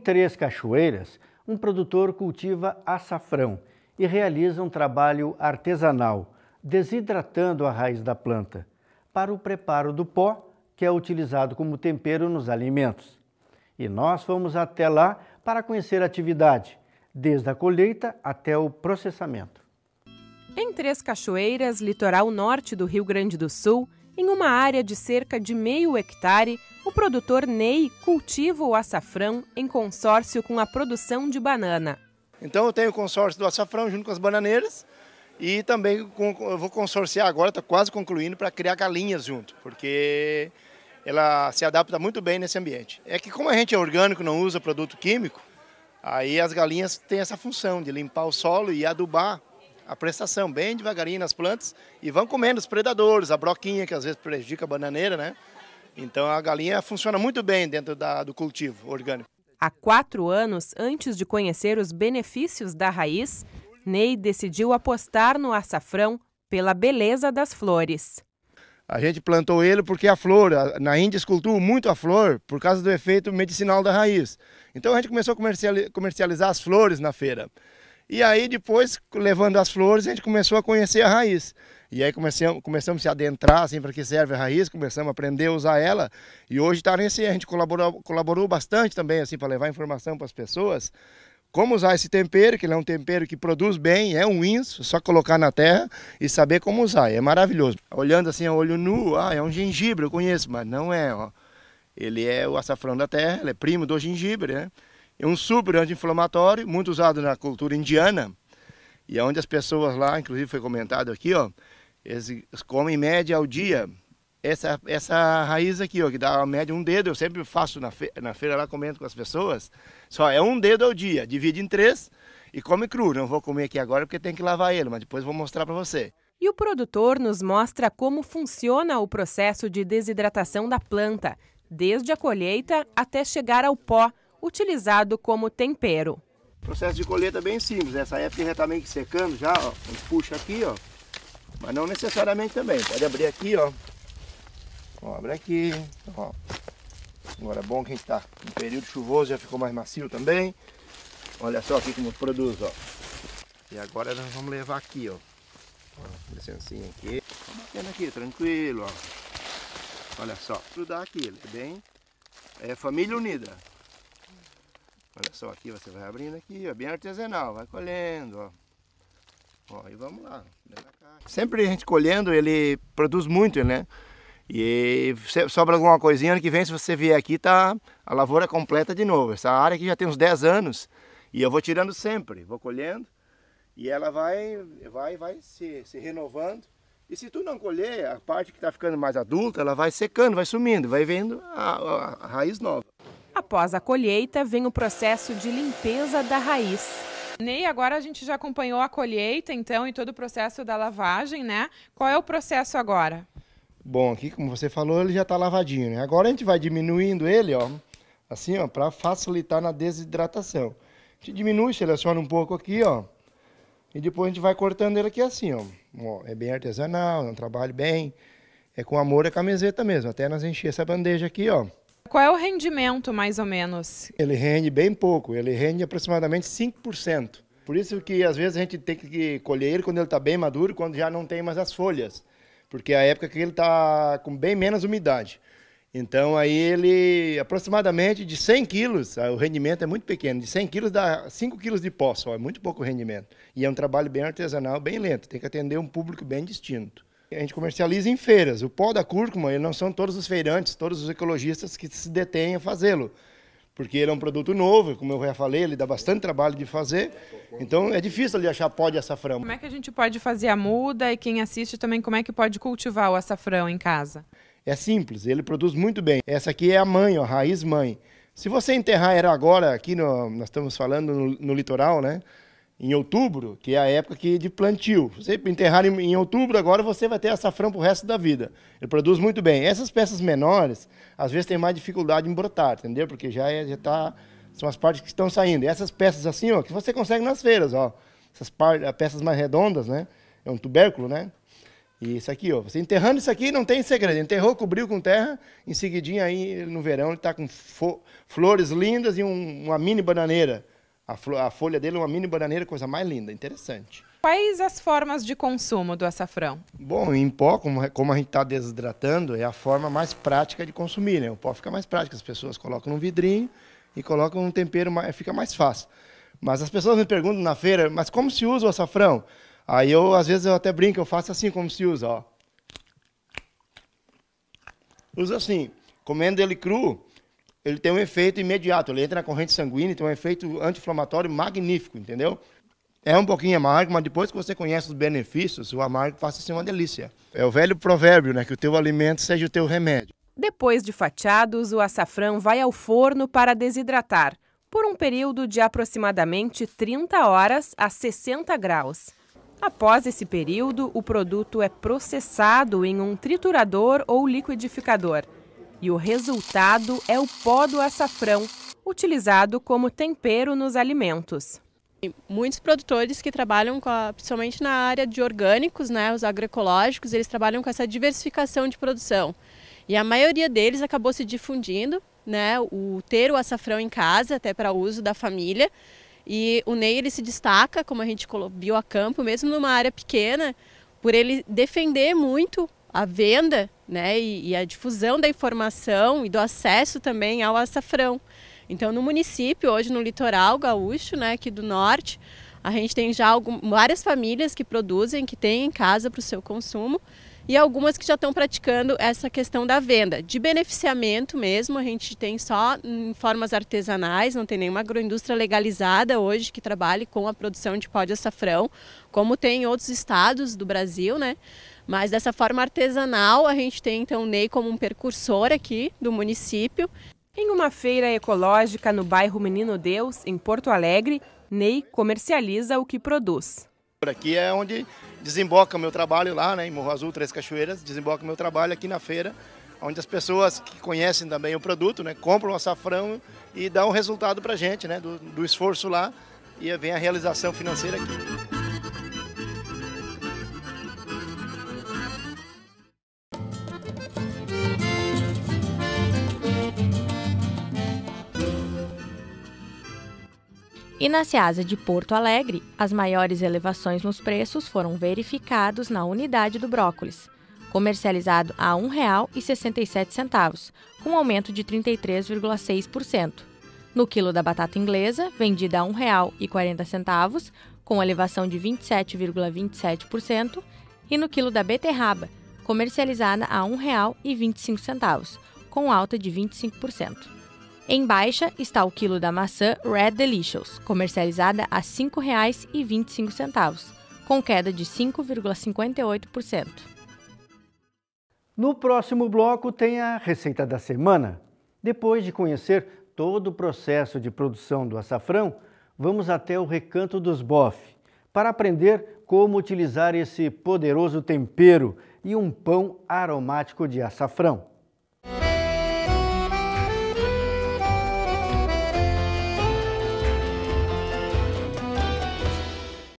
Três Cachoeiras, um produtor cultiva açafrão e realiza um trabalho artesanal, desidratando a raiz da planta, para o preparo do pó, que é utilizado como tempero nos alimentos. E nós fomos até lá para conhecer a atividade, desde a colheita até o processamento. Em Três Cachoeiras, litoral norte do Rio Grande do Sul, em uma área de cerca de meio hectare, o produtor Ney cultiva o açafrão em consórcio com a produção de banana. Então eu tenho o consórcio do açafrão junto com as bananeiras e também com, eu vou consorciar agora, está quase concluindo, para criar galinhas junto, porque ela se adapta muito bem nesse ambiente. É que como a gente é orgânico, não usa produto químico, aí as galinhas têm essa função de limpar o solo e adubar a prestação bem devagarinho nas plantas e vão comendo os predadores, a broquinha que às vezes prejudica a bananeira, né? Então a galinha funciona muito bem dentro da, do cultivo orgânico. Há quatro anos, antes de conhecer os benefícios da raiz, Ney decidiu apostar no açafrão pela beleza das flores. A gente plantou ele porque a flor, na Índia esculturam muito a flor por causa do efeito medicinal da raiz. Então a gente começou a comercializar as flores na feira. E aí depois, levando as flores, a gente começou a conhecer a raiz. E aí começamos, começamos a se adentrar assim, para que serve a raiz, começamos a aprender a usar ela. E hoje está nesse, a gente colaborou, colaborou bastante também assim para levar informação para as pessoas. Como usar esse tempero, que ele é um tempero que produz bem, é um inso, só colocar na terra e saber como usar, é maravilhoso. Olhando assim a olho nu, ah, é um gengibre, eu conheço, mas não é, ó. Ele é o açafrão da terra, ele é primo do gengibre, né? É um super anti-inflamatório, muito usado na cultura indiana, e é onde as pessoas lá, inclusive foi comentado aqui, ó, eles comem em média ao dia. Essa, essa raiz aqui, ó, que dá a média um dedo, eu sempre faço na, fe na feira lá, comendo com as pessoas. Só é um dedo ao dia, divide em três e come cru. Não vou comer aqui agora porque tem que lavar ele, mas depois vou mostrar para você. E o produtor nos mostra como funciona o processo de desidratação da planta, desde a colheita até chegar ao pó, utilizado como tempero. O processo de colheita é bem simples, essa época já está meio que secando já, ó. puxa aqui, ó, mas não necessariamente também. Pode abrir aqui, ó. abre aqui, ó. Agora é bom que a gente tá em período chuvoso, já ficou mais macio também. Olha só aqui como produz, ó. E agora nós vamos levar aqui, ó. ó licencinha aqui. Tá batendo aqui, tranquilo, ó. Olha só, estudar aqui, ele tá é bem... É família unida. Olha só aqui, você vai abrindo aqui, ó, bem artesanal, vai colhendo, ó. Ó, e vamos lá. Sempre a gente colhendo, ele produz muito, né? E sobra alguma coisinha, ano que vem, se você vier aqui, tá a lavoura completa de novo. Essa área aqui já tem uns 10 anos e eu vou tirando sempre, vou colhendo e ela vai, vai, vai se, se renovando. E se tu não colher, a parte que está ficando mais adulta, ela vai secando, vai sumindo, vai vendo a, a, a raiz nova. Após a colheita, vem o processo de limpeza da raiz. Ney, agora a gente já acompanhou a colheita, então, e todo o processo da lavagem, né? Qual é o processo agora? Bom, aqui, como você falou, ele já está lavadinho, né? Agora a gente vai diminuindo ele, ó, assim, ó, para facilitar na desidratação. A gente diminui, seleciona um pouco aqui, ó, e depois a gente vai cortando ele aqui assim, ó. ó é bem artesanal, é um trabalho bem... É com amor a camiseta mesmo, até nós encher essa bandeja aqui, ó. Qual é o rendimento, mais ou menos? Ele rende bem pouco, ele rende aproximadamente 5%. Por isso que às vezes a gente tem que colher ele quando ele está bem maduro, quando já não tem mais as folhas, porque é a época que ele está com bem menos umidade. Então aí ele, aproximadamente de 100 quilos, ah, o rendimento é muito pequeno, de 100 quilos dá 5 quilos de pó só, é muito pouco rendimento. E é um trabalho bem artesanal, bem lento, tem que atender um público bem distinto a gente comercializa em feiras. O pó da cúrcuma, ele não são todos os feirantes, todos os ecologistas que se detêm a fazê-lo. Porque ele é um produto novo, como eu já falei, ele dá bastante trabalho de fazer. Então é difícil ali achar pó de açafrão. Como é que a gente pode fazer a muda e quem assiste também, como é que pode cultivar o açafrão em casa? É simples, ele produz muito bem. Essa aqui é a mãe, a raiz mãe. Se você enterrar ela agora, aqui no, nós estamos falando no, no litoral, né? em outubro, que é a época que de plantio. Você enterrar em, em outubro, agora você vai ter açafrão para o resto da vida. Ele produz muito bem. Essas peças menores, às vezes, tem mais dificuldade em brotar, entendeu? Porque já é, já tá, são as partes que estão saindo. E essas peças assim, ó, que você consegue nas feiras, ó. Essas peças mais redondas, né? É um tubérculo, né? E isso aqui, ó. Você enterrando isso aqui, não tem segredo. Enterrou, cobriu com terra, em seguidinho aí, no verão, ele está com flores lindas e um, uma mini bananeira. A, flor, a folha dele é uma mini bananeira, coisa mais linda, interessante. Quais as formas de consumo do açafrão? Bom, em pó, como, como a gente está desidratando, é a forma mais prática de consumir, né? O pó fica mais prático, as pessoas colocam num vidrinho e colocam um tempero, fica mais fácil. Mas as pessoas me perguntam na feira, mas como se usa o açafrão? Aí eu, às vezes, eu até brinco, eu faço assim como se usa, ó. Usa assim, comendo ele cru, ele tem um efeito imediato. Ele entra na corrente sanguínea, tem um efeito anti-inflamatório magnífico, entendeu? É um pouquinho amargo, mas depois que você conhece os benefícios, o amargo passa a ser uma delícia. É o velho provérbio, né? Que o teu alimento seja o teu remédio. Depois de fatiados, o açafrão vai ao forno para desidratar, por um período de aproximadamente 30 horas a 60 graus. Após esse período, o produto é processado em um triturador ou liquidificador e o resultado é o pó do açafrão, utilizado como tempero nos alimentos. Muitos produtores que trabalham a, principalmente na área de orgânicos, né, os agroecológicos, eles trabalham com essa diversificação de produção. E a maioria deles acabou se difundindo, né, o ter o açafrão em casa, até para uso da família. E o Ney ele se destaca, como a gente viu a campo, mesmo numa área pequena, por ele defender muito a venda né, e, e, a difusão da informação e do acesso também ao açafrão. Então, no município, hoje no litoral gaúcho, né, aqui do norte, a gente tem já algumas, várias famílias que produzem, que têm em casa para o seu consumo e algumas que já estão praticando essa questão da venda. De beneficiamento mesmo, a gente tem só em formas artesanais, não tem nenhuma agroindústria legalizada hoje que trabalhe com a produção de pó de açafrão, como tem em outros estados do Brasil, né? Mas dessa forma artesanal, a gente tem então o Ney como um percursor aqui do município. Em uma feira ecológica no bairro Menino Deus, em Porto Alegre, Ney comercializa o que produz. Por aqui é onde desemboca o meu trabalho lá, né, em Morro Azul, Três Cachoeiras, desemboca o meu trabalho aqui na feira, onde as pessoas que conhecem também o produto, né, compram o açafrão e dão um resultado para a gente, né, do, do esforço lá e vem a realização financeira aqui. E na Seasa de Porto Alegre, as maiores elevações nos preços foram verificados na unidade do brócolis, comercializado a R$ 1,67, com aumento de 33,6%. No quilo da batata inglesa, vendida a R$ 1,40, com elevação de 27,27%, e no quilo da beterraba, comercializada a R$ 1,25, com alta de 25%. Em baixa está o quilo da maçã Red Delicious, comercializada a R$ 5,25, com queda de 5,58%. No próximo bloco tem a receita da semana. Depois de conhecer todo o processo de produção do açafrão, vamos até o recanto dos bof para aprender como utilizar esse poderoso tempero e um pão aromático de açafrão.